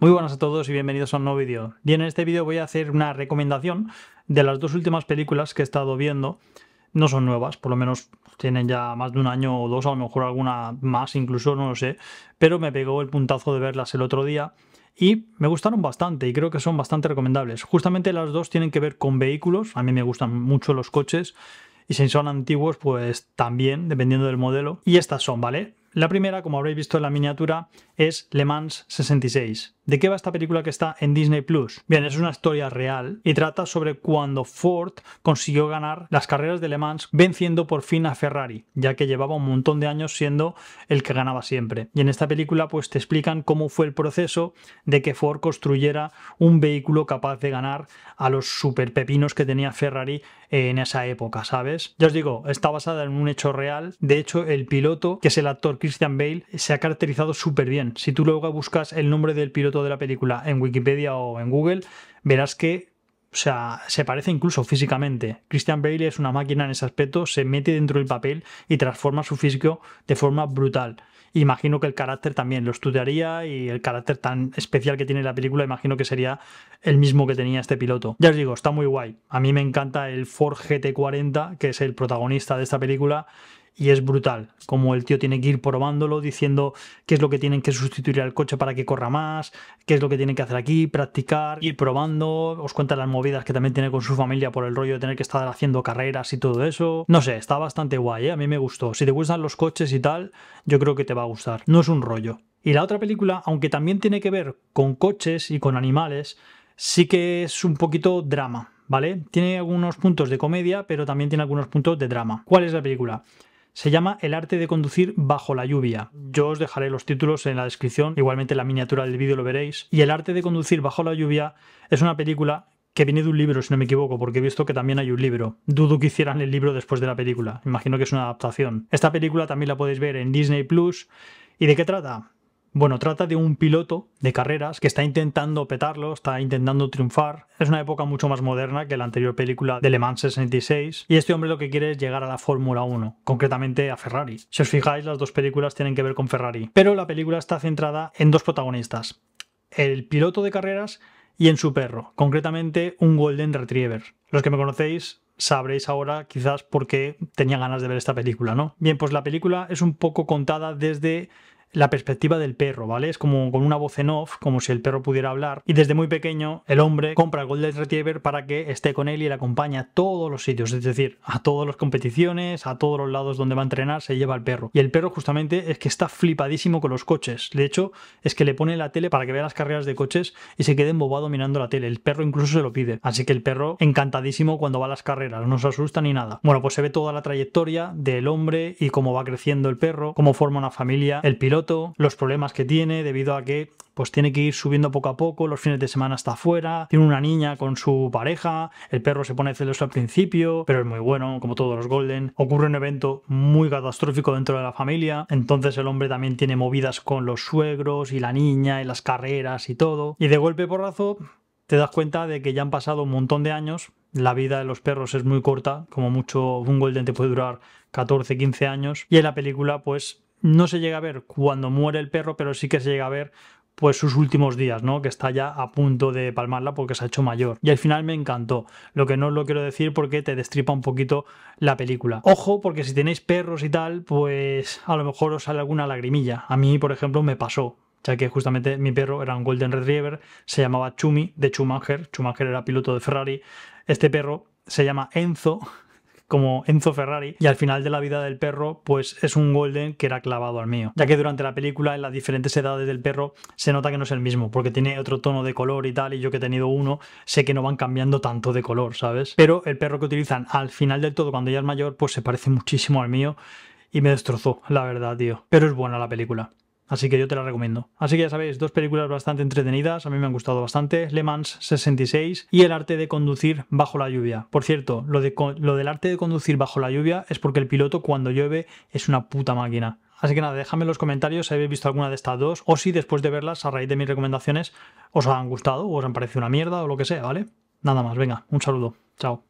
Muy buenas a todos y bienvenidos a un nuevo vídeo. Y en este vídeo voy a hacer una recomendación de las dos últimas películas que he estado viendo. No son nuevas, por lo menos tienen ya más de un año o dos, a lo mejor alguna más incluso, no lo sé. Pero me pegó el puntazo de verlas el otro día y me gustaron bastante y creo que son bastante recomendables. Justamente las dos tienen que ver con vehículos, a mí me gustan mucho los coches. Y si son antiguos, pues también, dependiendo del modelo. Y estas son, ¿vale? La primera, como habréis visto en la miniatura, es Le Mans 66. ¿De qué va esta película que está en Disney Plus? Bien, es una historia real y trata sobre cuando Ford consiguió ganar las carreras de Le Mans venciendo por fin a Ferrari, ya que llevaba un montón de años siendo el que ganaba siempre. Y en esta película pues te explican cómo fue el proceso de que Ford construyera un vehículo capaz de ganar a los super pepinos que tenía Ferrari en esa época, ¿sabes? Ya os digo, está basada en un hecho real. De hecho, el piloto, que es el actor Christian Bale, se ha caracterizado súper bien. Si tú luego buscas el nombre del piloto de la película en Wikipedia o en Google, verás que o sea, se parece incluso físicamente. Christian Bale es una máquina en ese aspecto, se mete dentro del papel y transforma su físico de forma brutal. Imagino que el carácter también lo estudiaría y el carácter tan especial que tiene la película, imagino que sería el mismo que tenía este piloto. Ya os digo, está muy guay. A mí me encanta el Ford GT40, que es el protagonista de esta película y es brutal. Como el tío tiene que ir probándolo, diciendo qué es lo que tienen que sustituir al coche para que corra más, qué es lo que tienen que hacer aquí, practicar, ir probando. Os cuenta las movidas que también tiene con su familia por el rollo de tener que estar haciendo carreras y todo eso. No sé, está bastante guay, ¿eh? a mí me gustó. Si te gustan los coches y tal, yo creo que te va a gustar. No es un rollo. Y la otra película, aunque también tiene que ver con coches y con animales, sí que es un poquito drama. ¿Vale? Tiene algunos puntos de comedia, pero también tiene algunos puntos de drama. ¿Cuál es la película? Se llama El arte de conducir bajo la lluvia. Yo os dejaré los títulos en la descripción, igualmente la miniatura del vídeo lo veréis. Y El arte de conducir bajo la lluvia es una película que viene de un libro, si no me equivoco, porque he visto que también hay un libro. Dudo que hicieran el libro después de la película. Imagino que es una adaptación. Esta película también la podéis ver en Disney Plus. ¿Y de qué trata? Bueno, trata de un piloto de carreras que está intentando petarlo, está intentando triunfar. Es una época mucho más moderna que la anterior película de Le Mans 66 y este hombre lo que quiere es llegar a la Fórmula 1, concretamente a Ferrari. Si os fijáis, las dos películas tienen que ver con Ferrari, pero la película está centrada en dos protagonistas, el piloto de carreras y en su perro, concretamente un Golden Retriever. Los que me conocéis sabréis ahora quizás por qué tenía ganas de ver esta película, ¿no? Bien, pues la película es un poco contada desde la perspectiva del perro, ¿vale? Es como con una voz en off, como si el perro pudiera hablar. Y desde muy pequeño, el hombre compra el Golden Retriever para que esté con él y le acompañe a todos los sitios, es decir, a todas las competiciones, a todos los lados donde va a entrenar, se lleva al perro. Y el perro, justamente, es que está flipadísimo con los coches. De hecho, es que le pone la tele para que vea las carreras de coches y se quede embobado mirando la tele. El perro incluso se lo pide. Así que el perro, encantadísimo cuando va a las carreras, no se asusta ni nada. Bueno, pues se ve toda la trayectoria del hombre y cómo va creciendo el perro, cómo forma una familia, el piloto los problemas que tiene debido a que pues tiene que ir subiendo poco a poco, los fines de semana está afuera tiene una niña con su pareja, el perro se pone celoso al principio, pero es muy bueno, como todos los Golden, ocurre un evento muy catastrófico dentro de la familia, entonces el hombre también tiene movidas con los suegros y la niña y las carreras y todo, y de golpe porrazo te das cuenta de que ya han pasado un montón de años, la vida de los perros es muy corta, como mucho un Golden te puede durar 14, 15 años, y en la película pues no se llega a ver cuando muere el perro, pero sí que se llega a ver pues sus últimos días, ¿no? Que está ya a punto de palmarla porque se ha hecho mayor. Y al final me encantó. Lo que no os lo quiero decir porque te destripa un poquito la película. Ojo, porque si tenéis perros y tal, pues a lo mejor os sale alguna lagrimilla. A mí, por ejemplo, me pasó ya que justamente mi perro era un Golden Retriever, se llamaba Chumi de Schumacher, Schumacher era piloto de Ferrari, este perro se llama Enzo, como Enzo Ferrari, y al final de la vida del perro, pues es un Golden que era clavado al mío, ya que durante la película, en las diferentes edades del perro, se nota que no es el mismo, porque tiene otro tono de color y tal, y yo que he tenido uno, sé que no van cambiando tanto de color, ¿sabes? Pero el perro que utilizan al final del todo, cuando ya es mayor, pues se parece muchísimo al mío, y me destrozó, la verdad, tío. Pero es buena la película. Así que yo te la recomiendo. Así que ya sabéis, dos películas bastante entretenidas, a mí me han gustado bastante, Le Mans 66 y El arte de conducir bajo la lluvia. Por cierto, lo, lo del arte de conducir bajo la lluvia es porque el piloto cuando llueve es una puta máquina. Así que nada, déjame en los comentarios si habéis visto alguna de estas dos o si después de verlas a raíz de mis recomendaciones os han gustado o os han parecido una mierda o lo que sea, ¿vale? Nada más, venga, un saludo, chao.